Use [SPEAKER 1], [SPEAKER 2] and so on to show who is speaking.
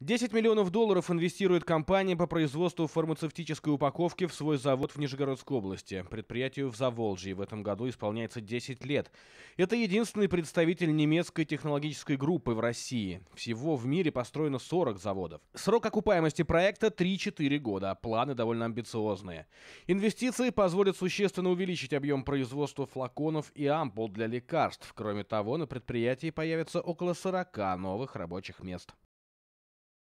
[SPEAKER 1] 10 миллионов долларов инвестирует компания по производству фармацевтической упаковки в свой завод в Нижегородской области. Предприятию в Заволжье в этом году исполняется 10 лет. Это единственный представитель немецкой технологической группы в России. Всего в мире построено 40 заводов. Срок окупаемости проекта 3-4 года. А планы довольно амбициозные. Инвестиции позволят существенно увеличить объем производства флаконов и ампул для лекарств. Кроме того, на предприятии появится около 40 новых рабочих мест.